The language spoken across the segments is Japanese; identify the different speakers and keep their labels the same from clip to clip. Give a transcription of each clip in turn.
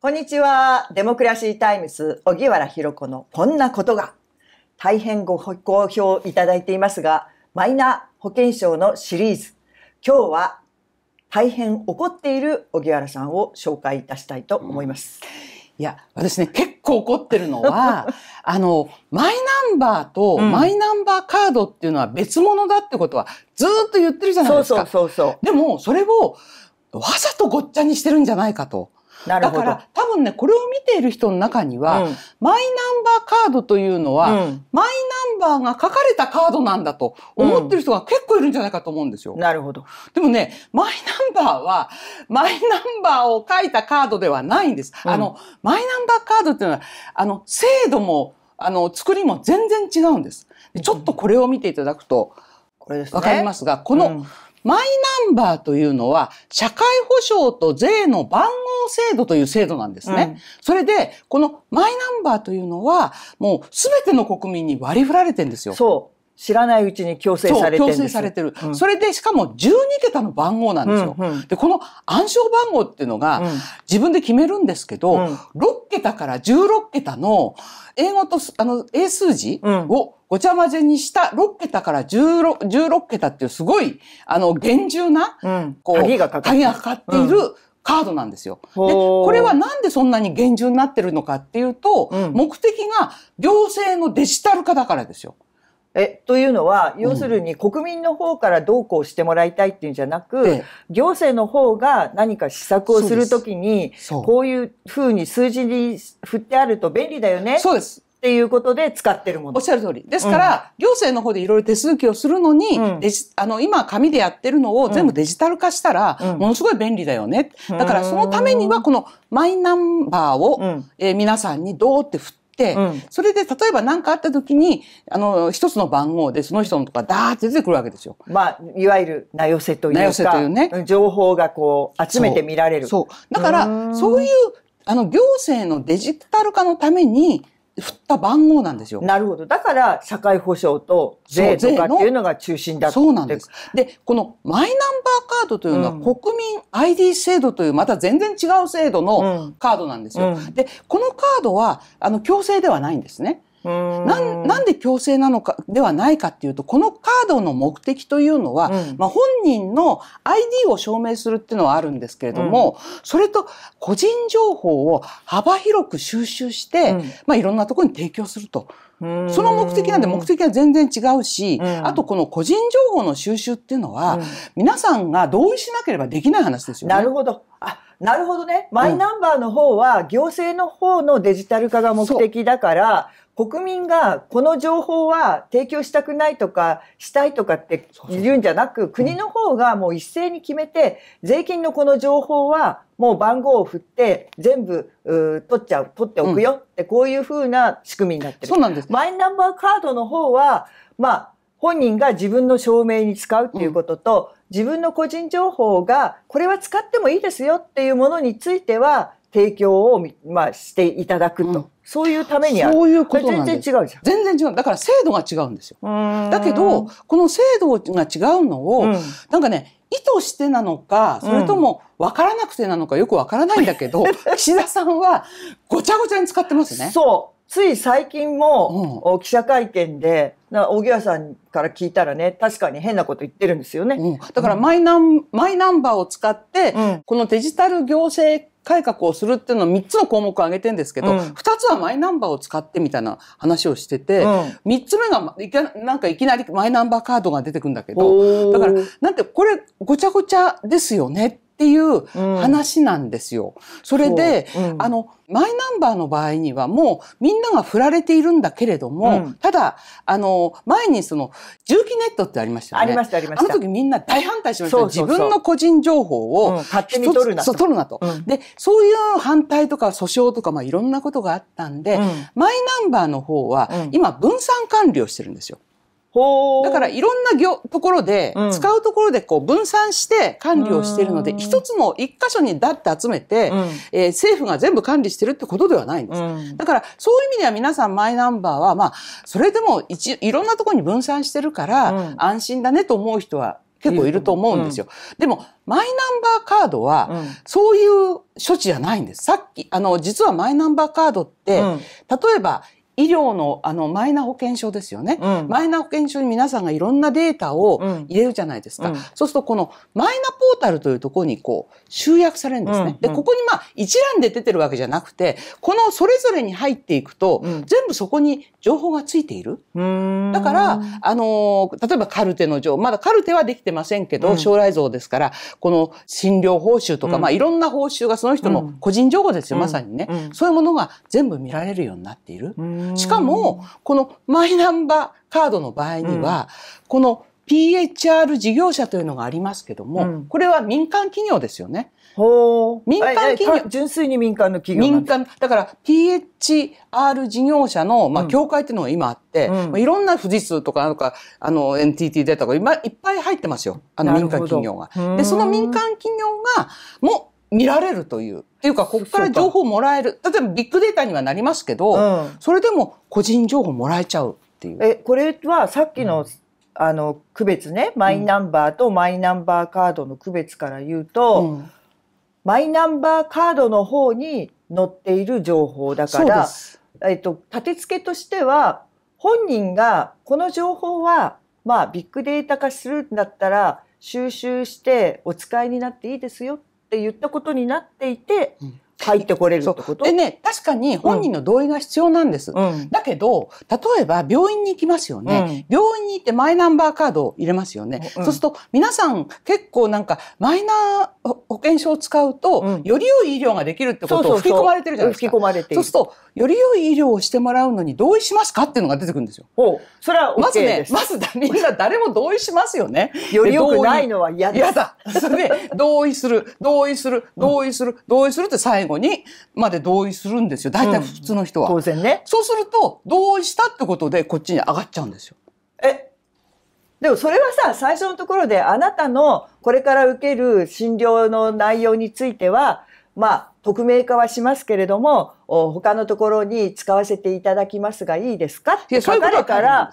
Speaker 1: こんにちは。デモクラシータイムス、小原博子のこんなことが。大変ご好評いただいていますが、マイナ保険証のシリーズ。今日は大変怒っている小原さんを紹介いたしたい
Speaker 2: と思います。うん、いや、私ね、結構怒ってるのは、あの、マイナンバーとマイナンバーカードっていうのは別物だってことはずっと言ってるじゃないですか。そうそうそうそう。でも、それをわざとごっちゃにしてるんじゃないかと。だから多分ねこれを見ている人の中には、うん、マイナンバーカードというのは、うん、マイナンバーが書かれたカードなんだと思ってる人が結構いるんじゃないかと思うんですよ。なるほど。でもねマイナンバーは マイナンバーを書いたカードではないんです。あのマイナンバーカードっていうのはあの制度もあの作りも全然違うんです。ちょっとこれを見ていただくと、これですね。わかりますが、この、うん、マイナンバーというのは、社会保障と税の番号制度という制度なんですね。うん、それで、このマイナンバーというのは、もうすべての国民に割り振られてるんですよ。そう。知らないうちに強制されてる強制されてる、うん、それでしかも12桁の番号なんですよ。うんうん、で、この暗証番号っていうのが、自分で決めるんですけど、うん、6桁から16桁の英語とあの英数字をごちゃ混ぜにした6桁から 16, 16桁っていうすごい、あの、厳重な、うん、こう鍵がかかっている、カードなんですよ。で、これはなんでそんなに厳重になってるのかっていうと、目的が行政のデジタル化だからですよ。えというのは要するに国民の方からどうこうしても
Speaker 1: らいたいっていうんじゃなく、うん、行政の方が何か施策をするときにこ
Speaker 2: ういうふうに数字に振ってあると便利だよねそうですっていうことで使ってるもの。おっしゃる通り。ですから、うん、行政の方でいろいろ手続きをするのに、うん、あの、今紙でやってるのを全部デジタル化したら、うん、ものすごい便利だよね。だからそのためには、このマイナンバーを、えー、皆さんにどうって振っ、うん、それで例えば何かあった時に、あの、一つの番号でその人のとかダーって出てくるわけですよ。まあ、いわゆる名寄せというか。名寄せというね。情報がこう、集めてみられる。そう。そうだから、そういう、あの、行政のデジタル化のために、振った番号なんですよ。なるほど。だから社会保障と税とかっていうのが中心だそうなんです。で、このマイナンバーカードというのは国民 ID 制度というまた全然違う制度のカードなんですよ。うんうん、で、このカードはあの強制ではないんですね。なんなんで強制なのかではないかっていうとこのカードの目的というのは、うん、まあ、本人の ID を証明するっていうのはあるんですけれども、うん、それと個人情報を幅広く収集して、うん、まあ、いろんなところに提供すると。その目的なんで目的は全然違うし、うん、あとこの個人情報の収集っていうのは、うん、皆さんが同意しなければできない話ですよね。なるほど。あ、なるほどね。マイナンバ
Speaker 1: ーの方は、行政の方のデジタル化が目的だから、国民がこの情報は提供したくないとかしたいとかって言うんじゃなく国の方がもう一斉に決めて税金のこの情報はもう番号を振って全部取っちゃう取っておくよってこういうふうな仕組みになってる、うん、そうなんです、ね、マイナンバーカードの方はまあ本人が自分の証明に使うっていうことと、うん、自分の個人情報がこれは使ってもいいですよっていうものについては提供を、まあ、していただくと、うん、そういうためにあるそういうこと全然違うじゃん全
Speaker 2: 然違うだから制度が違うんですよだけどこの制度が違うのを、うん、なんかね意図してなのか、それとも分からなくてなのかよく分からないんだけど、うん、岸田さんはごちゃごちゃに使ってますね。そう。つい最近も、うん、記
Speaker 1: 者会見で、な小木屋さんから聞いたらね、確かに変なこと言ってるんですよね。うん、だか
Speaker 2: らマイナン、マイナンバーを使って、このデジタル行政改革をするっていうのを3つの項目を挙げてんですけど、うん、2つはマイナンバーを使ってみたいな話をしてて、うん、3つ目がいかなんかいきなりマイナンバーカードが出てくるんだけどだからなんてこれごちゃごちゃですよねって。っていう話なんですよ。うん、それで、うん、あの、マイナンバーの場合にはもうみんなが振られているんだけれども、うん、ただ、あの、前にその、重機ネットってありましたよね。ありました、ありました。あの時みんな大反対しました自分の個人情報を、勝手に取るなと。取るなと、で、そういう反対とか訴訟とか、まあいろんなことがあったんで、マイナンバーの方は今分散管理をしてるんですよ。だからいろんなところで、使うところでこう分散して管理をしているので、一つの一箇所にだって集めて、え政府が全部管理してるってことではないんです。だからそういう意味では皆さんマイナンバーは、まあ、それでも一いろんなところに分散してるから、安心だねと思う人は結構いると思うんですよ。でも、マイナンバーカードは、そういう処置じゃないんです。さっき、あの、実はマイナンバーカードって、例えば医療のあのマイナ保険証ですよね、うん、マイナ保険証に皆さんがいろんなデータを入れるじゃないですか、うん、そうするとこのマイナポータルというところにこう集約されるんですね、うんうん、でここにまあ一覧で出てるわけじゃなくてこのそれぞれに入っていくと、うん、全部そこに情報がついているだからあの例えばカルテの情報まだカルテはできてませんけど、将来像ですからこの診療報酬とか、まあいろんな報酬がその人の個人情報ですよ、まさにね、そういうものが全部見られるようになっている。しかも、このマイナンバーカードの場合には、うん、この PHR 事業者というのがありますけども、うん、これは民間企業ですよね。民間企業。純粋に民間の企業民間。だから PHR 事業者の、まあ、協会っていうのが今あって、うん、まあ、いろんな富士通とか、なんか、あの、NTT データとか、今、いっぱい入ってますよ。あの民間企業が。で、その民間企業が、も見られるという。っていうか、ここから情報もらえる。例えばビッグデータにはなりますけど、うん、それでも個人情報もらえちゃう
Speaker 1: っていう。え、これはさっきの、うん、あの、区別ね、マイナンバーとマイナンバーカードの区別から言うと、うん、マイナンバーカードの方に載っている情報だから、えっと、立て付けとしては、本人がこの情報は、まあ、ビッグデータ化するんだったら、収
Speaker 2: 集してお使いになっていいですよっって言ったことになっていて、うん、入ってこれるってことでね、確かに本人の同意が必要なんです。うん、だけど、例えば病院に行きますよね、うん、病院に行ってマイナンバーカードを入れますよね。うん、そうすると、皆さん結構なんか、マイナー保険証を使うと、より良い医療ができるってことを吹き込まれてるじゃないですか。そ吹き込まれてそうすると、より良い医療をしてもらうのに同意しますかっていうのが出てくるんですよ。ほう。それは、OK、まずね、まずみんな誰も同意しますよね。より良くないのは嫌だ。嫌だ。それで、同意する、同意する、同意する、同意するって最後にまで同意するんですよ。大体普通の人は。うん、当然ね。そうすると、同意したってことでこっちに上がっちゃうんですよ。えでもそれはさ、最初のところであなたの
Speaker 1: これから受ける診療の内容については、まあ、匿名化はしますけれども、他のところに使わせていただきますがいいですかって書かれたら、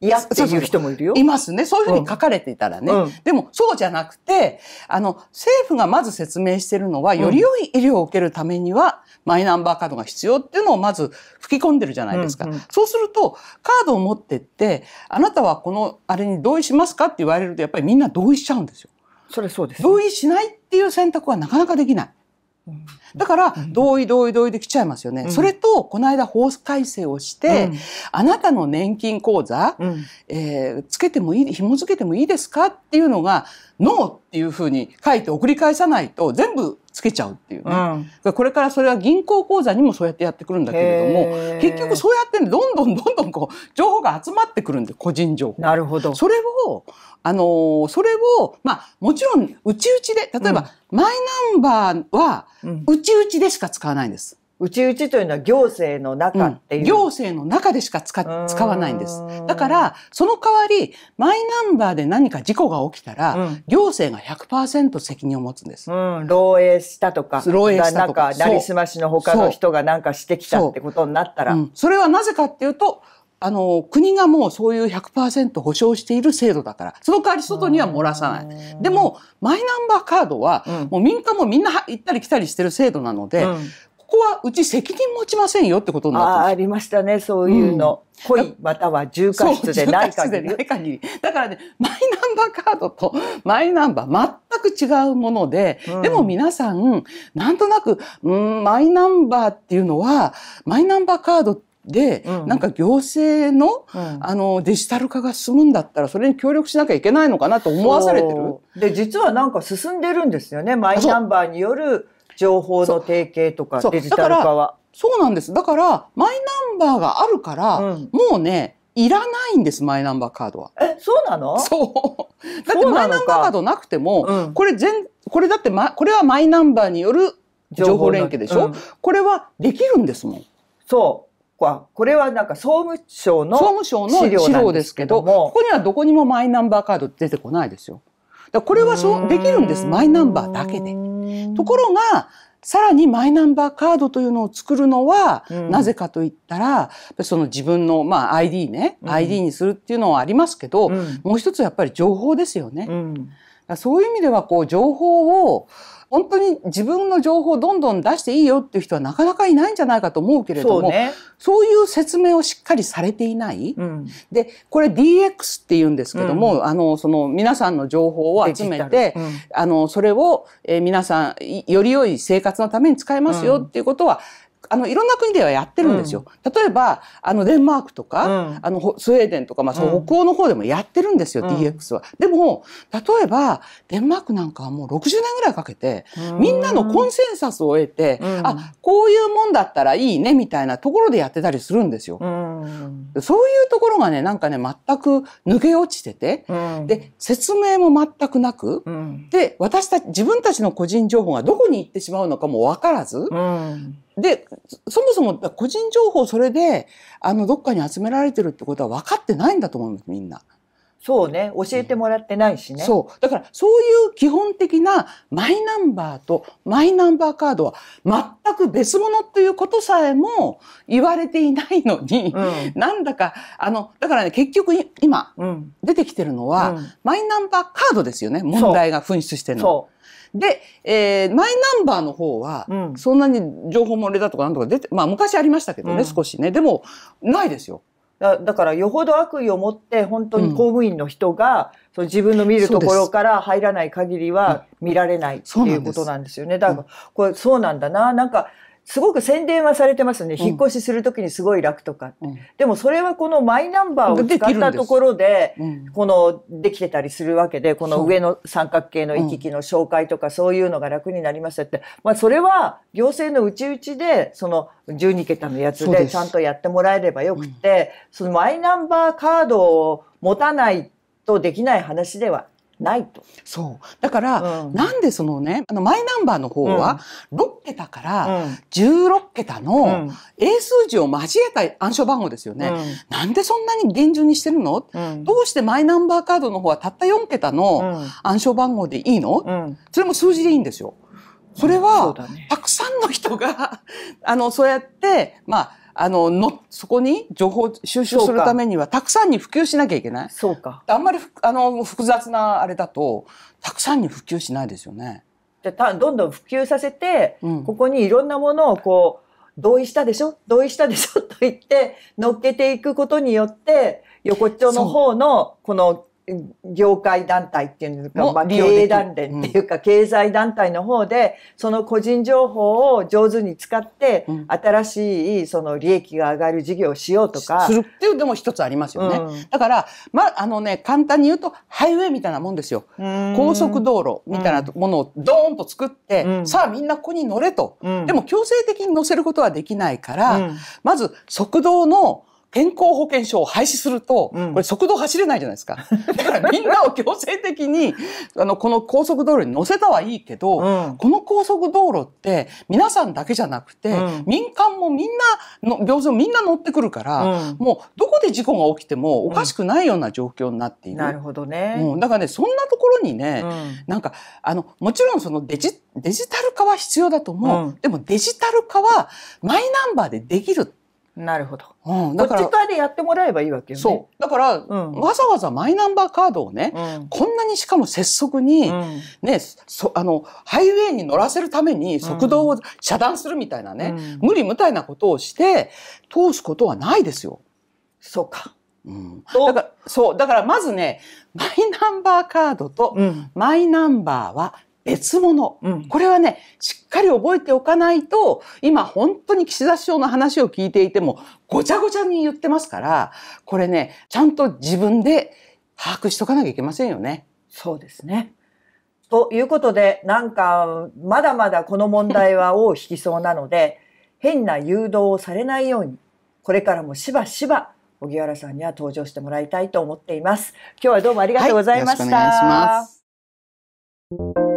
Speaker 2: 嫌っていう人もいるよ。いますね。そういうふうに書かれていたらね。うん、でも、そうじゃなくて、あの、政府がまず説明してるのは、より良い医療を受けるためには、マイナンバーカードが必要っていうのをまず吹き込んでるじゃないですか。うんうん、そうすると、カードを持ってって、あなたはこの、あれに同意しますかって言われると、やっぱりみんな同意しちゃうんですよ。それそうです、ね、同意しないっていう選択はなかなかできない。だから、同意同意同意で来ちゃいますよね。うん、それと、この間法改正をして、うん、あなたの年金口座、うん、えー、つけてもいい、紐付けてもいいですかっていうのが、ノーっていうふうに書いて送り返さないと、全部つけちゃうっていうね、うん、これからそれは銀行口座にもそうやってやってくるんだけれども結局そうやってどんどんどんどんこう情報が集まってくるんで個人情報。なるほどそれをあのー、それを、まあ、もちろん、内々で、例えば、うん、マイナンバーは、内々でしか使わないんです。うちうちというのは行政の中っていう。うん、行政の中でしか使使わないんです。だから、その代わり、マイナンバーで何か事故が起きたら、うん、行政が100%責任を持つんです。うん、漏洩したとか、漏洩したとか、なりすましの他の人
Speaker 1: が何かしてきたってことになったら。そうん、
Speaker 2: それはなぜかっていうと、あの、国がもうそういう100%保証している制度だから、その代わり外には漏らさない。でも、マイナンバーカードは、もう民間もみんな行ったり来たりしてる制度なので、うんこはうち責任持ちませんよってことになったありましたね、そういうの。うん、
Speaker 1: または重過失でない限り。限りだからね、マイナンバ
Speaker 2: ーカードとマイナンバー全く違うもので、うん、でも皆さん、なんとなく、うん、マイナンバーっていうのは、マイナンバーカードで、うん、なんか行政のうん、あのデジタル化が進むんだったらそれに協力しなきゃいけないのかなと思わされてる
Speaker 1: で実はなんか
Speaker 2: 進んでるんですよねマイナン
Speaker 1: バーによる情報の提携と
Speaker 2: かデジタル化は。そうなんです。だから、マイナンバーがあるから、うん、もうね、いらないんです、マイナンバーカードは。え、そうなのそう。だってマイナンバーカードなくても、うん、これ全、これだって、ま、これはマイナンバーによる情報連携でしょ、うん、これはできるんですもん。そう。これはなんか総務省の総務省の資料ですけどここにはどこにもマイナンバーカード出てこないですよ。だこれはそうできるんですマイナンバーだけで。ところがさらにマイナンバーカードというのを作るのは、なぜかと言ったら、その自分の、まあ、ID ね、うん、ID にするっていうのはありますけど、うん、もう一つやっぱり情報ですよね。そういう意味では、こう、情報を、本当に自分の情報をどんどん出していいよっていう人はなかなかいないんじゃないかと思うけれどもそう、ね,、いう説明をしっかりされていない、うん、でこれ DX っていうんですけども、うん、あのその皆さんの情報を集めて、うん、あのそれを、えー、皆さんより良い生活のために使えますよっていうことは、うんあのいろんな国ではやってるんですよ。うん、例えばあのデンマークとか、うん、あのスウェーデンとか、まあ、北欧の方でもやってるんですよ、うん、DX は。でも例えばデンマークなんかはもう60年ぐらいかけてみんなのコンセンサスを得て、あこういうもんだったらいいねみたいなところでやってたりするんですよ。そういうところがねなんかね全く抜け落ちてて、で説明も全くなく、で私たち自分たちの個人情報がどこに行ってしまうのかも分からず。で、そもそも個人情報それで、あの、どっかに集められてるってことは分かってないんだと思うんです、みんな。そうね教えてもらってないしね、そうだからそういう基本的なマイナンバーとマイナンバーカードは全く別物ということさえも言われていないのに、うん、なんだかあのだからね結局今、うん、出てきてるのは、うん、マイナンバーカードですよね問題が噴出してるの。で、えー、マイナンバーの方は、そんなに情報漏れだとかなんとか出て、まあ昔ありましたけどね、少しね。でも、ないですよ。だだ
Speaker 1: からよほど悪意を持って本当に公務員の人が、うん、その自分の見るところから入らない限りは見られないっていうことなんですよね。だからこれそうなんだな。なんかすごく宣伝はされてますね。引っ越しするときにすごい楽とか、うん、でもそれはこのマイナンバーを使ったところで、でうん、この、できてたりするわけで、この上の三角形の行き来の紹介とかそういうのが楽になりましたって。まあそれは行政のうちうちで、その12桁のやつでちゃんとやってもらえればよくて、そうん、そのマイナンバーカードを持たないとできない話ではないと。
Speaker 2: そう。だから、うん、なんでそのね、あの、マイナンバーの方は、6桁から16桁の英数字を交えた暗証番号ですよね。うん、なんでそんなに厳重にしてるの、うん、どうしてマイナンバーカードの方はたった4桁の暗証番号でいいの、それも数字でいいんですよ。それは、たくさんの人が あの、そうやって、まあ、あののそこに情報収集するためにはたくさんに普及しなきゃいけないそうかあんまりあの複雑なあれだとたくさんに普及しないですよね。じゃどんどん普及させて、うん、ここにいろんなも
Speaker 1: のをこう同意したでしょ同意したでしょと言って乗っけていくことによって横丁の方のこの業界団体っていうか、まあ、経営団連っていうか、経済団体の方で、その個人情報を上手に
Speaker 2: 使って、新しいその利益が上がる事業をしようとか。するっていうのも一つありますよね。うん、だから、まあ、あのね、簡単に言うと、ハイウェイみたいなもんですよ。高速道路みたいなものをドーンと作って、うん、さあみんなここに乗れと、うん。でも強制的に乗せることはできないから、まず、速道の、健康保険証を廃止すると、これ速度走れないじゃないですか。だからみんなを強制的に、あの、この高速道路に乗せたはいいけど、うん、この高速道路って皆さんだけじゃなくて、うん、民間もみんなの、行政もみんな乗ってくるから、うん、もうどこで事故が起きてもおかしくないような状況になっている。なるほどね。うん、だからね、そんなところにね、なんか、あの、もちろんそのデジデジタル化は必要だと思う。でもデジタル化はマイナンバーでできる。なるほど。うん、だからこっち側でやってもらえばいいわけよね。そう。だから、うん、わざわざマイナンバーカードをね、うん、こんなにしかも拙速に、うん、ね、そあの、ハイウェイに乗らせるために速道を遮断するみたいなね、無理無体なことをして通すことはないですよ。そうか。うん、だから、そう。だからまずね、マイナンバーカードとマイナンバーは別物、うん、これはねしっかり覚えておかないと今本当に岸田首相の話を聞いていてもごちゃごちゃに言ってますからこれねちゃんと自分で把握しとかなきゃいけませんよね。そうですね
Speaker 1: ということでなんかまだまだこの問題は尾を引きそうなので 変な誘導をされないようにこれからもしばしば荻原さんには登場してもらいたいと思っています。今日はどうもありがとうございました。はい、よろしくお願いします。